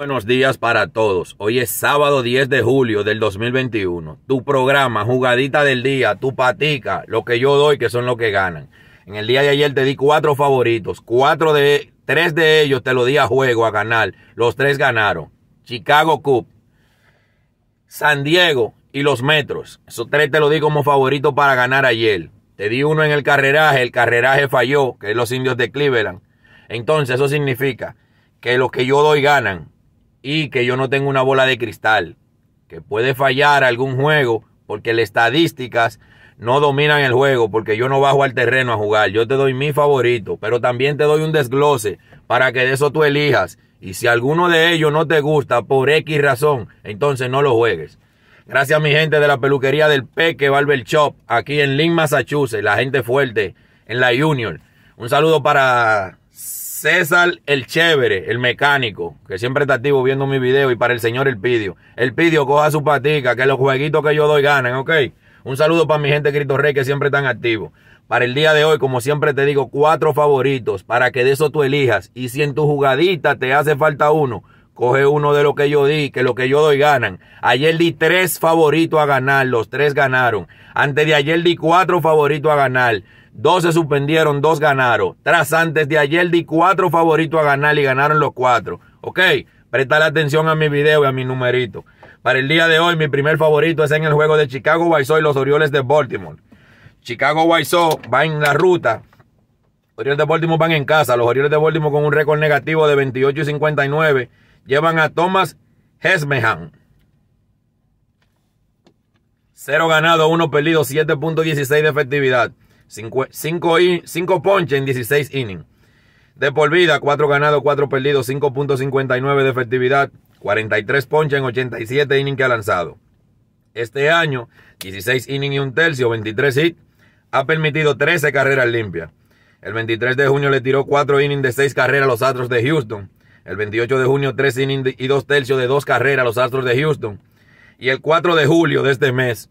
Buenos días para todos. Hoy es sábado 10 de julio del 2021. Tu programa, jugadita del día, tu patica, lo que yo doy, que son lo que ganan. En el día de ayer te di cuatro favoritos. Cuatro de, tres de ellos te lo di a juego, a ganar. Los tres ganaron. Chicago Cup, San Diego y los Metros. Esos tres te lo di como favorito para ganar ayer. Te di uno en el carreraje, el carreraje falló, que es los indios de Cleveland. Entonces eso significa que lo que yo doy ganan y que yo no tengo una bola de cristal, que puede fallar algún juego porque las estadísticas no dominan el juego, porque yo no bajo al terreno a jugar, yo te doy mi favorito, pero también te doy un desglose para que de eso tú elijas. Y si alguno de ellos no te gusta por X razón, entonces no lo juegues. Gracias a mi gente de la peluquería del Peque Barber Shop, aquí en Lynn, Massachusetts, la gente fuerte, en la Union. Un saludo para César el Chévere, el mecánico, que siempre está activo viendo mi video y para el señor El Pidio. El Pidio coja su patica, que los jueguitos que yo doy ganan, ¿ok? Un saludo para mi gente Cristo Rey que siempre están activos. Para el día de hoy, como siempre te digo, cuatro favoritos para que de eso tú elijas. Y si en tu jugadita te hace falta uno, coge uno de lo que yo di, que lo que yo doy ganan. Ayer di tres favoritos a ganar, los tres ganaron. Antes de ayer di cuatro favoritos a ganar. Dos se suspendieron, dos ganaron. Tras antes de ayer di cuatro favoritos a ganar y ganaron los cuatro. Ok, la atención a mi video y a mi numerito. Para el día de hoy, mi primer favorito es en el juego de Chicago White y los Orioles de Baltimore. Chicago White va en la ruta. Orioles de Baltimore van en casa. Los Orioles de Baltimore con un récord negativo de 28 y 59 llevan a Thomas Hesmehan. Cero ganado, uno perdido, 7.16 de efectividad. 5 ponches en 16 innings. De por vida, 4 ganados, 4 perdidos, 5.59 de efectividad, 43 ponches en 87 innings que ha lanzado. Este año, 16 innings y un tercio, 23 hit ha permitido 13 carreras limpias. El 23 de junio le tiró 4 innings de 6 carreras a los Astros de Houston. El 28 de junio, 3 innings y 2 tercios de 2 carreras a los Astros de Houston. Y el 4 de julio de este mes,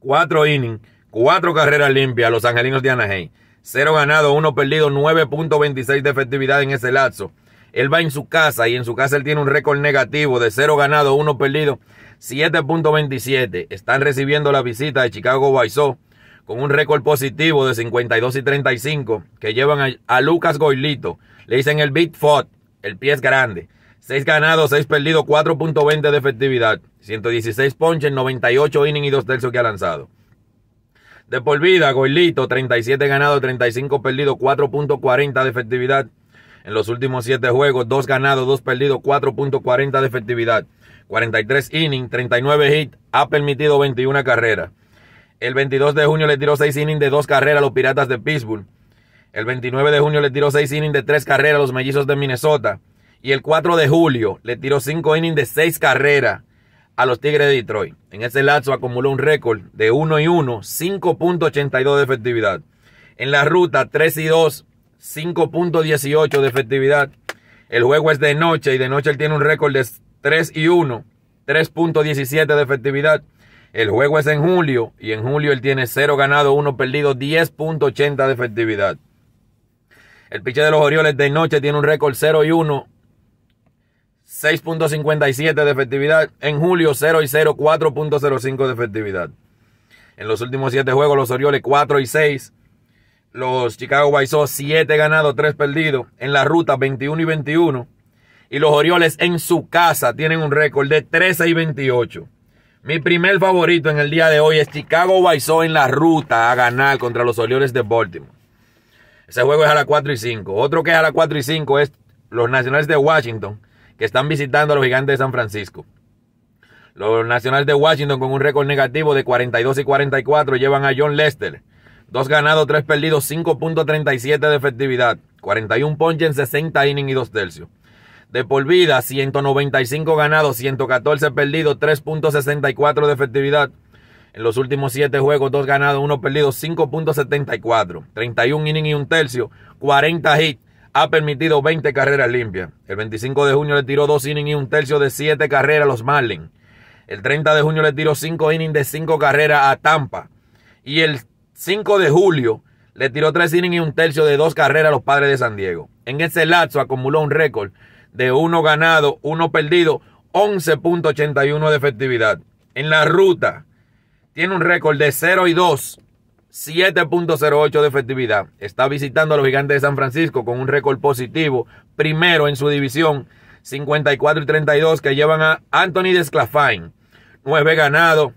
4 innings Cuatro carreras limpias, los angelinos de Anaheim. Cero ganado, uno perdido, 9.26 de efectividad en ese lapso. Él va en su casa y en su casa él tiene un récord negativo de cero ganado, uno perdido, 7.27. Están recibiendo la visita de Chicago White con un récord positivo de 52 y 35 que llevan a, Lucas Goilito. Le dicen el Big Foot, el pie es grande. Seis ganados, seis perdidos, 4.20 de efectividad. 116 ponches, 98 innings y dos tercios que ha lanzado. De por vida, Goilito, 37 ganados, 35 perdidos, 4.40 de efectividad. En los últimos 7 juegos, 2 ganados, 2 perdidos, 4.40 de efectividad. 43 innings, 39 hits, ha permitido 21 carreras. El 22 de junio le tiró 6 innings de 2 carreras a los Piratas de Pittsburgh. El 29 de junio le tiró 6 innings de 3 carreras a los Mellizos de Minnesota. Y el 4 de julio le tiró 5 innings de 6 carreras a los Tigres de Detroit. En ese lazo acumuló un récord de 1 y 1, 5.82 de efectividad. En la ruta 3 y 2, 5.18 de efectividad. El juego es de noche y de noche él tiene un récord de 3 y 1, 3.17 de efectividad. El juego es en julio y en julio él tiene 0 ganado, 1 perdido, 10.80 de efectividad. El piche de los Orioles de noche tiene un récord 0 y 1, 6.57 de efectividad. En julio 0 y 0, 4.05 de efectividad. En los últimos 7 juegos, los Orioles 4 y 6. Los Chicago White 7 ganados, 3 perdidos. En la ruta 21 y 21. Y los Orioles en su casa tienen un récord de 13 y 28. Mi primer favorito en el día de hoy es Chicago White en la ruta a ganar contra los Orioles de Baltimore. Ese juego es a la 4 y 5. Otro que es a la 4 y 5 es los Nacionales de Washington que están visitando a los gigantes de San Francisco. Los Nacionales de Washington con un récord negativo de 42 y 44 llevan a John Lester. Dos ganados, tres perdidos, 5.37 de efectividad. 41 ponches en 60 innings y dos tercios. De por vida, 195 ganados, 114 perdidos, 3.64 de efectividad. En los últimos 7 juegos, dos ganados, uno perdido, 5.74. 31 innings y un tercio, 40 hits, ha permitido 20 carreras limpias. El 25 de junio le tiró dos innings y un tercio de siete carreras a los Marlins. El 30 de junio le tiró cinco innings de cinco carreras a Tampa. Y el 5 de julio le tiró 3 innings y un tercio de dos carreras a los padres de San Diego. En ese lapso acumuló un récord de uno ganado, uno perdido, 11.81 de efectividad. En la ruta tiene un récord de 0 y 2 7.08 de efectividad. Está visitando a los gigantes de San Francisco con un récord positivo, primero en su división, 54 y 32, que llevan a Anthony Desclafine. 9 ganado,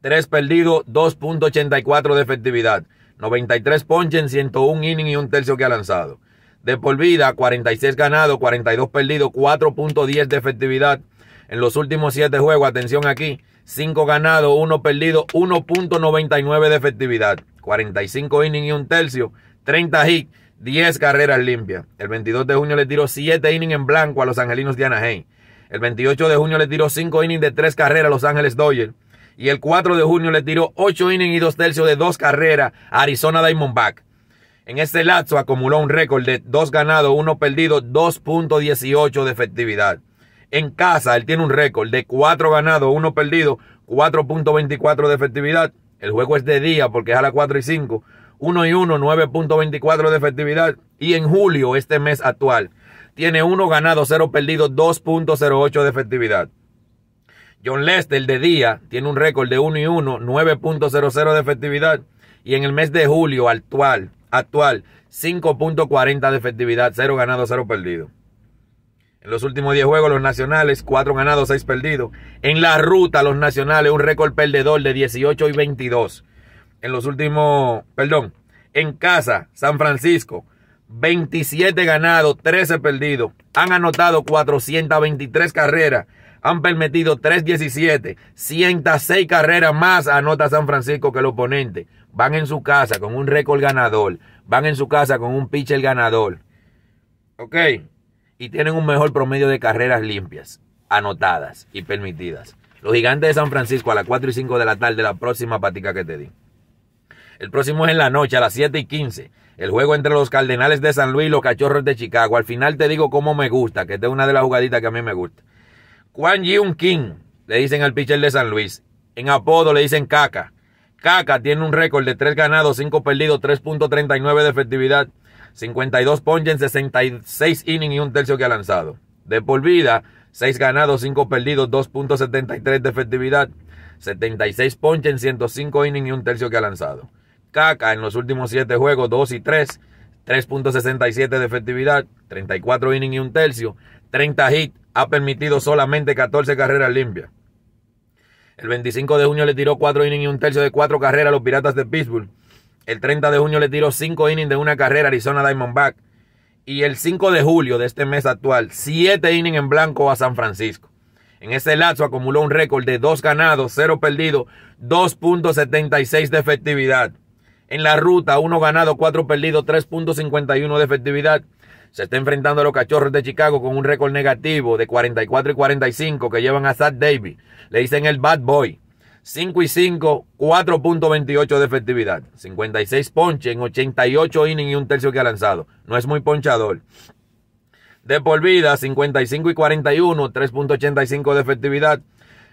3 perdido, 2.84 de efectividad. 93 ponches 101 inning y un tercio que ha lanzado. De por vida, 46 ganado, 42 perdido, 4.10 de efectividad. En los últimos 7 juegos, atención aquí, 5 ganados, 1 perdido, 1.99 de efectividad, 45 innings y un tercio, 30 hits, 10 carreras limpias. El 22 de junio le tiró 7 innings en blanco a los angelinos de Anaheim. El 28 de junio le tiró 5 innings de 3 carreras a Los Ángeles Dodgers. Y el 4 de junio le tiró 8 innings y 2 tercios de 2 carreras a Arizona Diamondback. En este lapso acumuló un récord de 2 ganados, 1 perdido, 2.18 de efectividad. En casa, él tiene un récord de 4 ganados, 1 perdido, 4.24 de efectividad. El juego es de día porque es a las 4 y 5. 1 y 1, 9.24 de efectividad. Y en julio, este mes actual, tiene 1 ganado, 0 perdido, 2.08 de efectividad. John Lester de día tiene un récord de 1 y 1, 9.00 de efectividad. Y en el mes de julio actual, actual 5.40 de efectividad, 0 ganado, 0 perdido. En los últimos 10 juegos, los nacionales, 4 ganados, 6 perdidos. En la ruta, los nacionales, un récord perdedor de 18 y 22. En los últimos, perdón, en casa, San Francisco, 27 ganados, 13 perdidos. Han anotado 423 carreras. Han permitido 317, 106 carreras más anota San Francisco que el oponente. Van en su casa con un récord ganador. Van en su casa con un pitcher ganador. Ok y tienen un mejor promedio de carreras limpias, anotadas y permitidas. Los gigantes de San Francisco a las 4 y 5 de la tarde, la próxima patica que te di. El próximo es en la noche, a las 7 y 15. El juego entre los Cardenales de San Luis y los Cachorros de Chicago. Al final te digo cómo me gusta, que esta es una de las jugaditas que a mí me gusta. Juan Yun King, le dicen al pitcher de San Luis. En apodo le dicen Caca. Caca tiene un récord de 3 ganados, 5 perdidos, 3.39 de efectividad. 52 ponches en 66 innings y un tercio que ha lanzado. De por vida, 6 ganados, 5 perdidos, 2.73 de efectividad, 76 ponches en 105 innings y un tercio que ha lanzado. Caca en los últimos 7 juegos, 2 y 3, 3.67 de efectividad, 34 innings y un tercio, 30 hits, ha permitido solamente 14 carreras limpias. El 25 de junio le tiró 4 innings y un tercio de 4 carreras a los Piratas de Pittsburgh. El 30 de junio le tiró 5 innings de una carrera a Arizona Diamondback. Y el 5 de julio de este mes actual, 7 innings en blanco a San Francisco. En ese lazo acumuló un récord de 2 ganados, 0 perdidos, 2.76 de efectividad. En la ruta, 1 ganado, 4 perdidos, 3.51 de efectividad. Se está enfrentando a los cachorros de Chicago con un récord negativo de 44 y 45 que llevan a Zach Davis. Le dicen el Bad Boy. 5 y 5, 4.28 de efectividad. 56 ponches en 88 innings y un tercio que ha lanzado. No es muy ponchador. De por vida, 55 y 41, 3.85 de efectividad.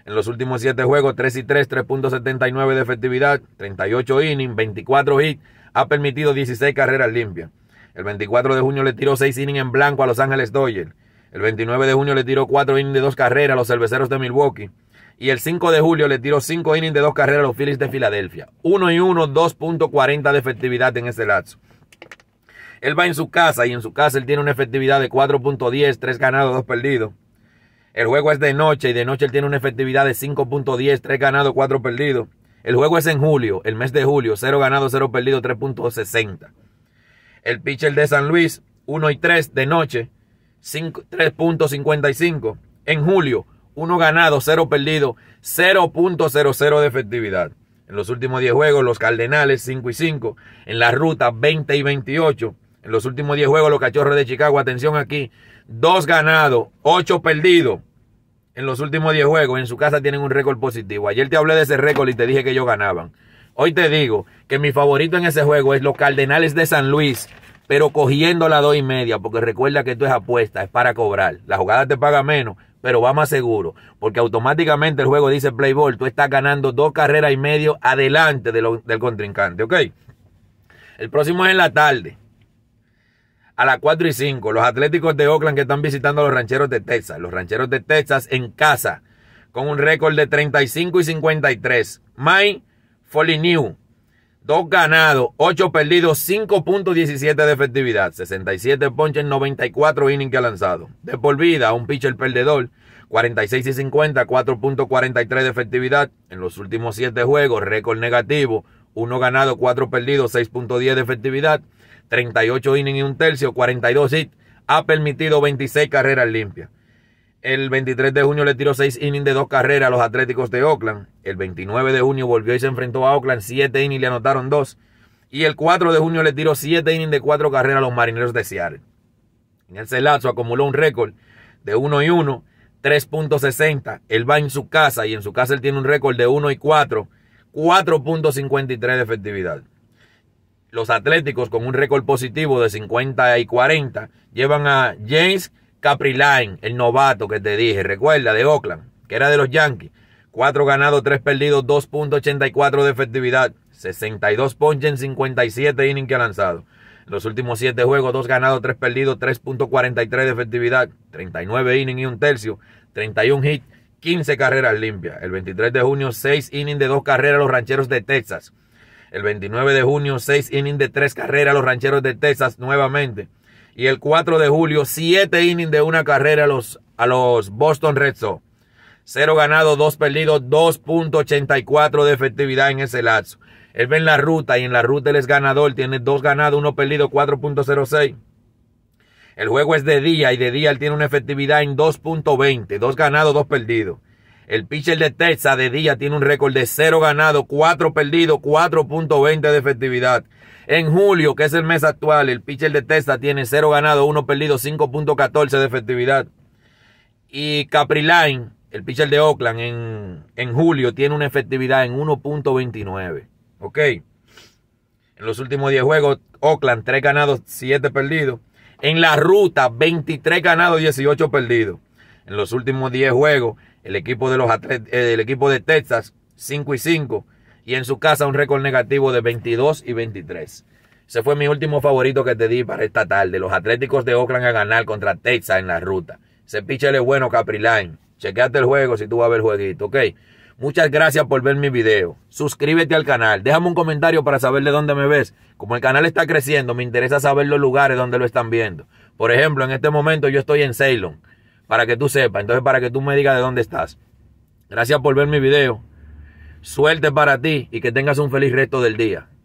En los últimos 7 juegos, 3 y 3, 3.79 de efectividad. 38 innings, 24 hits. Ha permitido 16 carreras limpias. El 24 de junio le tiró 6 innings en blanco a Los Ángeles Dodgers. El 29 de junio le tiró 4 innings de 2 carreras a los cerveceros de Milwaukee. Y el 5 de julio le tiró 5 innings de 2 carreras a los Phillies de Filadelfia. 1 y 1, 2.40 de efectividad en ese lapso. Él va en su casa y en su casa él tiene una efectividad de 4.10, 3 ganados, 2 perdidos. El juego es de noche y de noche él tiene una efectividad de 5.10, 3 ganados, 4 perdidos. El juego es en julio, el mes de julio, 0 ganados, 0 perdidos, 3.60. El pitcher de San Luis, 1 y 3 de noche, 3.55. En julio, uno ganado, 0 perdido, 0.00 de efectividad. En los últimos 10 juegos, los Cardenales 5 y 5. En la ruta 20 y 28. En los últimos 10 juegos, los Cachorros de Chicago, atención aquí, 2 ganados, 8 perdidos. En los últimos 10 juegos, en su casa tienen un récord positivo. Ayer te hablé de ese récord y te dije que ellos ganaban. Hoy te digo que mi favorito en ese juego es los Cardenales de San Luis, pero cogiendo la 2 y media, porque recuerda que esto es apuesta, es para cobrar. La jugada te paga menos, pero va más seguro, porque automáticamente el juego dice play tú estás ganando dos carreras y medio adelante del contrincante, ¿ok? El próximo es en la tarde, a las 4 y 5, los Atléticos de Oakland que están visitando a los Rancheros de Texas, los Rancheros de Texas en casa, con un récord de 35 y 53. Mike New. 2 ganados, 8 perdidos, 5.17 de efectividad, 67 ponches 94 innings que ha lanzado. De por vida, un pitcher perdedor, 46 y 50, 4.43 de efectividad en los últimos 7 juegos, récord negativo, 1 ganado, 4 perdidos, 6.10 de efectividad, 38 innings y un tercio, 42 hits, ha permitido 26 carreras limpias el 23 de junio le tiró 6 innings de 2 carreras a los Atléticos de Oakland. El 29 de junio volvió y se enfrentó a Oakland. 7 innings le anotaron 2. Y el 4 de junio le tiró 7 innings de 4 carreras a los Marineros de Seattle. En el Celazo acumuló un récord de 1 y 1, 3.60. Él va en su casa y en su casa él tiene un récord de 1 y 4, 4.53 de efectividad. Los Atléticos con un récord positivo de 50 y 40 llevan a James Capri Line, el novato que te dije, recuerda, de Oakland, que era de los Yankees. 4 ganados, 3 perdidos, 2.84 de efectividad, 62 ponches en 57 innings que ha lanzado. En los últimos 7 juegos, 2 ganados, 3 perdidos, 3.43 de efectividad, 39 innings y un tercio, 31 hits, 15 carreras limpias. El 23 de junio, 6 innings de 2 carreras a los rancheros de Texas. El 29 de junio, 6 innings de 3 carreras a los rancheros de Texas nuevamente. Y el 4 de julio, 7 innings de una carrera a los, a los Boston Red Sox. 0 ganado, 2 perdidos, 2.84 de efectividad en ese lazo. Él ve en la ruta y en la ruta él es ganador. Tiene 2 ganados, 1 perdido, 4.06. El juego es de día y de día él tiene una efectividad en 2.20. 2 ganados, 2 perdidos. El pitcher de Texas de día tiene un récord de 0 ganado, 4 perdidos, 4.20 de efectividad. En julio, que es el mes actual, el pitcher de Texas tiene 0 ganado, 1 perdido, 5.14 de efectividad. Y Capriline, el pitcher de Oakland, en, en julio tiene una efectividad en 1.29. ¿Ok? En los últimos 10 juegos, Oakland 3 ganados, 7 perdidos. En la ruta, 23 ganados, 18 perdidos. En los últimos 10 juegos, el equipo de, eh, equipo de Texas 5 y 5 y en su casa un récord negativo de 22 y 23. Ese fue mi último favorito que te di para esta tarde. Los Atléticos de Oakland a ganar contra Texas en la ruta. Ese pichele bueno, Capriline. Chequeate el juego si tú vas a ver el jueguito, ¿ok? Muchas gracias por ver mi video. Suscríbete al canal. Déjame un comentario para saber de dónde me ves. Como el canal está creciendo, me interesa saber los lugares donde lo están viendo. Por ejemplo, en este momento yo estoy en Ceylon para que tú sepas. Entonces, para que tú me digas de dónde estás. Gracias por ver mi video. Suerte para ti y que tengas un feliz resto del día.